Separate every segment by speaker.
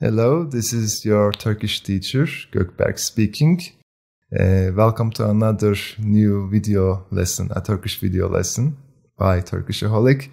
Speaker 1: Hello, this is your Turkish teacher, Gökberk speaking. Uh, welcome to another new video lesson, a Turkish video lesson by Turkishaholic.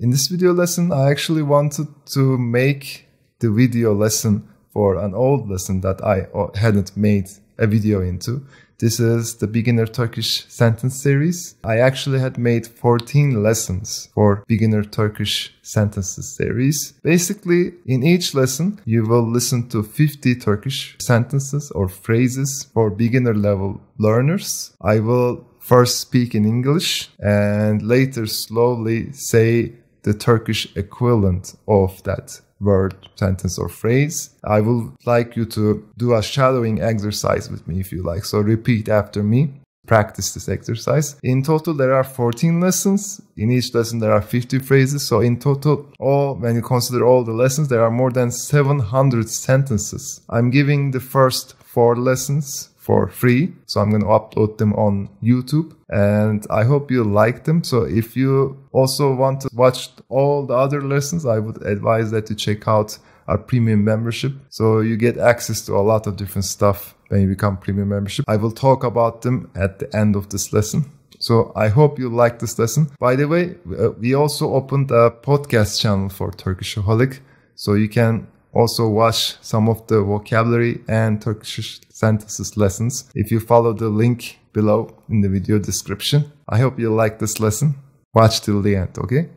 Speaker 1: In this video lesson, I actually wanted to make the video lesson for an old lesson that I hadn't made a video into. This is the beginner Turkish sentence series. I actually had made 14 lessons for beginner Turkish sentences series. Basically, in each lesson, you will listen to 50 Turkish sentences or phrases for beginner level learners. I will first speak in English and later slowly say the Turkish equivalent of that word, sentence, or phrase. I would like you to do a shadowing exercise with me if you like. So repeat after me. Practice this exercise. In total, there are 14 lessons. In each lesson, there are 50 phrases. So, in total, all, when you consider all the lessons, there are more than 700 sentences. I'm giving the first four lessons for free. So I'm going to upload them on YouTube and I hope you like them. So if you also want to watch all the other lessons, I would advise that you check out our premium membership. So you get access to a lot of different stuff when you become premium membership. I will talk about them at the end of this lesson. So I hope you like this lesson. By the way, uh, we also opened a podcast channel for Turkish Holic. So you can also watch some of the vocabulary and Turkish sentences lessons if you follow the link below in the video description. I hope you like this lesson.
Speaker 2: Watch till the end, okay?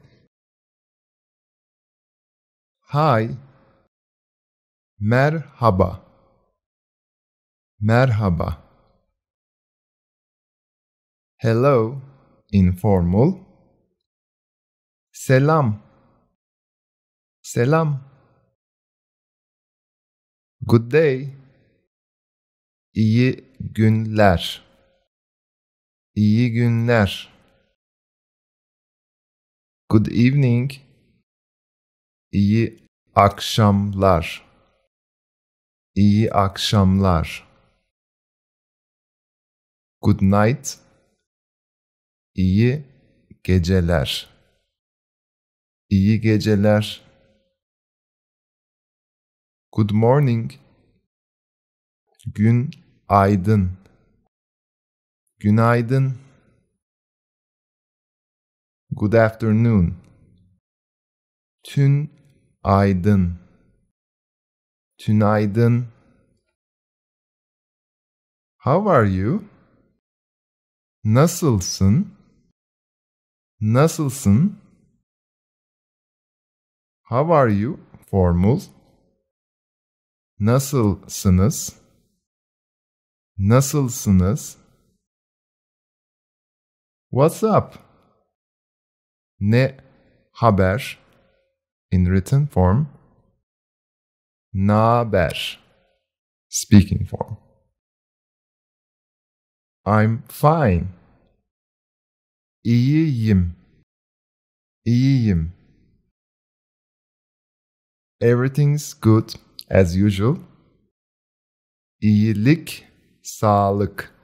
Speaker 2: Hi. Merhaba. Merhaba. Hello, informal. Selam. Selam. Good day. İyi günler. İyi günler. Good evening. İyi akşamlar. İyi akşamlar. Good night. İyi geceler. İyi geceler. Good morning. Gün aydın. Günaydın. Good afternoon. Tün aydın. Tünaydın. How are you? Nasılsın? Nasılsın? How are you? Formal. Nasılsınız? Nasılsınız? What's up? Ne haber? In written form. Naber? Speaking form. I'm fine. İyiyim. İyiyim. Everything's good. as usual. İyilik, sağlık.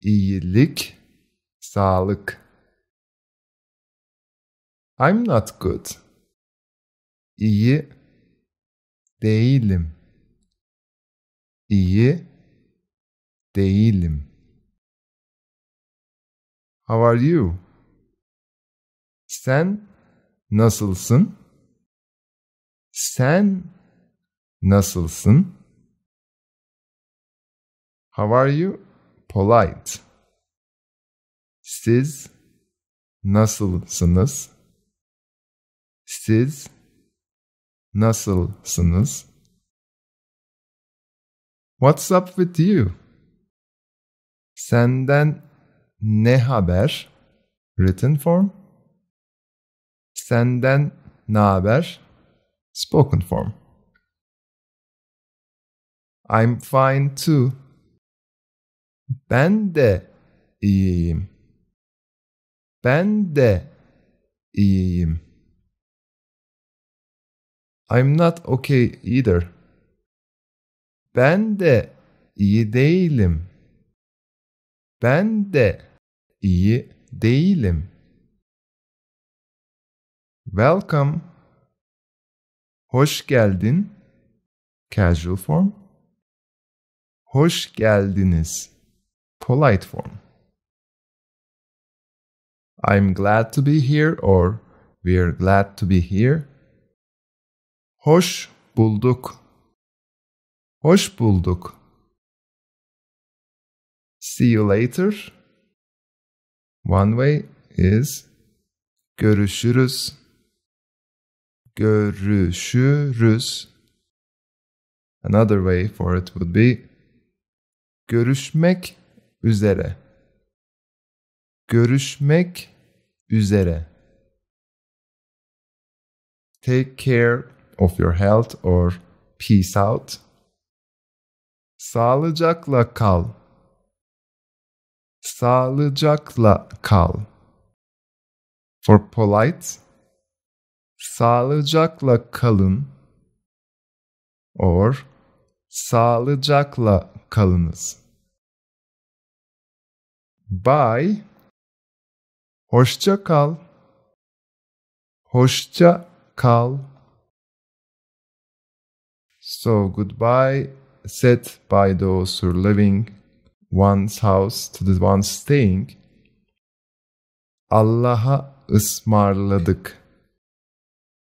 Speaker 2: İyilik, sağlık. I'm not good. İyi değilim. İyi değilim. How are you? Sen nasılsın? Sen Nasılsın? How are you? Polite. Siz nasılsınız? Siz nasılsınız? What's up with you? Senden ne haber? Written form. Senden ne haber? Spoken form. I'm fine too. Ben de iyiyim. Ben de iyiyim. I'm not okay either. Ben de iyi değilim. Ben de iyi değilim. Welcome. Hoş geldin. Casual form. Hoş geldiniz. Polite form. I'm glad to be here or we're glad to be here. Hoş bulduk. Hoş bulduk. See you later. One way is görüşürüz. Görüşürüz. Another way for it would be görüşmek üzere görüşmek üzere take care of your health or peace out sağlıcakla kal sağlıcakla kal for polite sağlıcakla kalın or Sağlıcakla kalınız. Bye. Hoşça kal. Hoşça kal.
Speaker 1: So goodbye said by those who are living one's house to the one staying. Allah'a ısmarladık.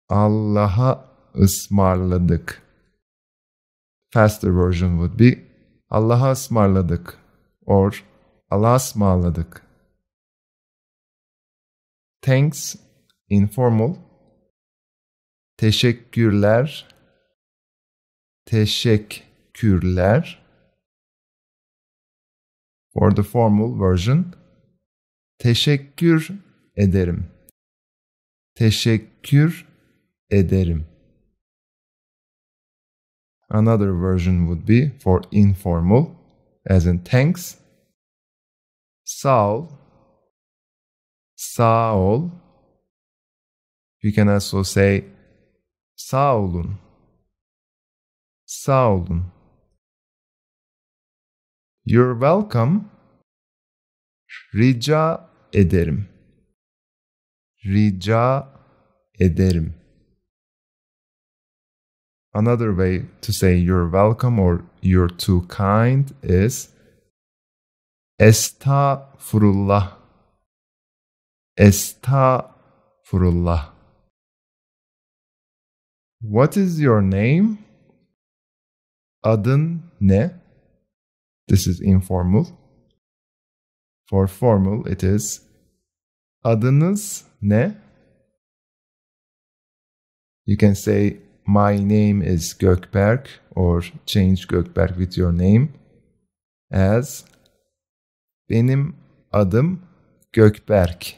Speaker 1: Allah'a
Speaker 2: ısmarladık faster version would be Allah'a ısmarladık or Allah'a ısmarladık. Thanks informal teşekkürler teşekkürler for the formal version teşekkür ederim teşekkür ederim Another version would be for informal, as in thanks. Saul, Saul. You can also say Saulun, Saulun. You're welcome. Rica ederim. Rica ederim. Another way to say you're welcome or you're too kind is Esta Estağfurullah. What is your name? Adın ne? This is informal. For formal it is
Speaker 1: Adınız ne? You can say my name is Gökberk or change Gökberk with your name as benim adım Gökberk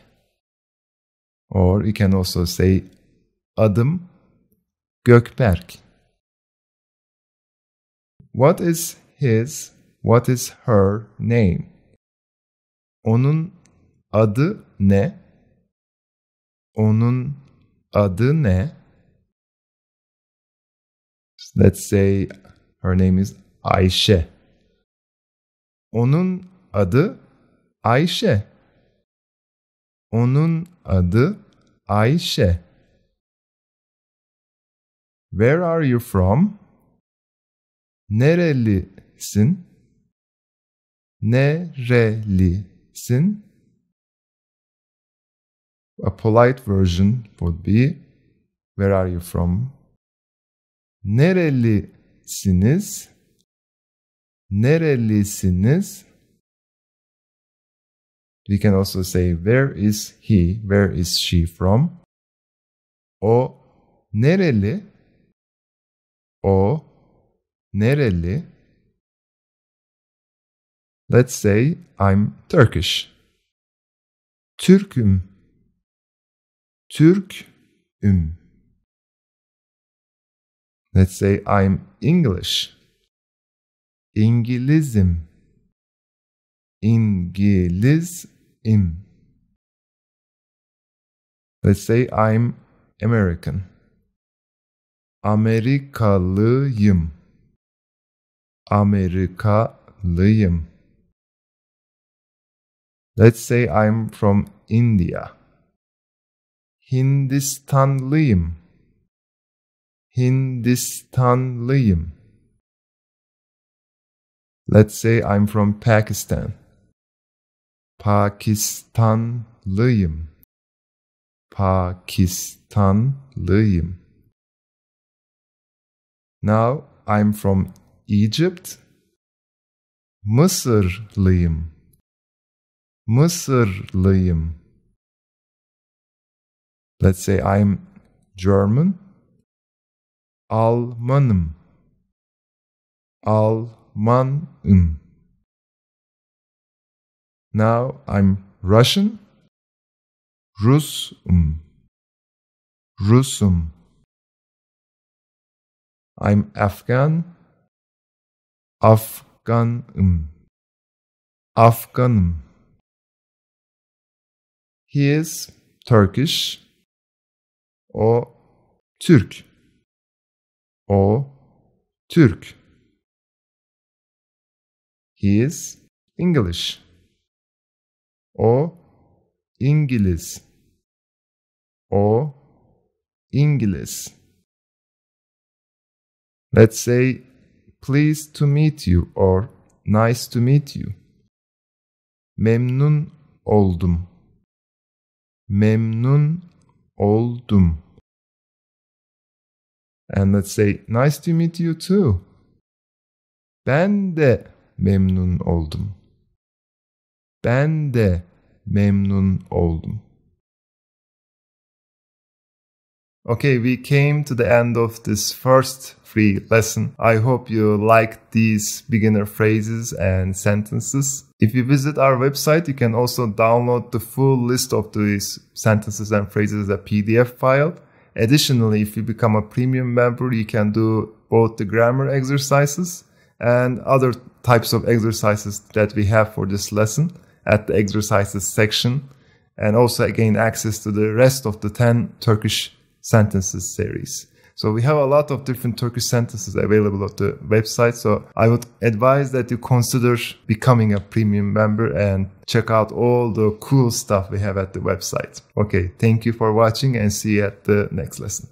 Speaker 2: or you can also say adım Gökberk. What is his, what is her name? Onun adı ne? Onun adı ne? Let's say her name is Ayşe. Onun adı Ayşe. Onun adı Ayşe. Where are you from? Nerelisin? Nerelisin? A polite version would be Where are you from? Nerelisiniz? Nerelisiniz? We can also say where is he, where is she from? O nereli? O nereli? Let's say I'm Turkish. Türküm. Türküm. Let's say I'm English. İngilizim. İngilizim. Let's say I'm American. Amerikalıyım. Amerikalıyım. Let's say I'm from India. Hindistanlıyım. Hindistanlıyım. Let's say I'm from Pakistan. Pakistanlıyım. Pakistanlıyım. Now I'm from Egypt. Mısırlıyım. Mısırlıyım. Let's say I'm German. Almanım. Almanım. Now I'm Russian. Rusum. Rusum. I'm Afghan. Afghanım. Afghanım. He is Turkish. O Türk. O Türk. He is English. O İngiliz. O İngiliz. Let's say pleased to meet you or nice to meet you. Memnun oldum. Memnun oldum. and
Speaker 1: let's say nice to meet you too. Ben de memnun oldum. Ben de memnun oldum. Okay, we came to the end of this first free lesson. I hope you liked these beginner phrases and sentences. If you visit our website, you can also download the full list of these sentences and phrases as a PDF file. Additionally, if you become a premium member, you can do both the grammar exercises and other types of exercises that we have for this lesson at the exercises section and also gain access to the rest of the 10 Turkish sentences series. So we have a lot of different Turkish sentences available at the website. So I would advise that you consider becoming a premium member and check out all the cool stuff we have at the website. Okay, thank you for watching and see you at the next lesson.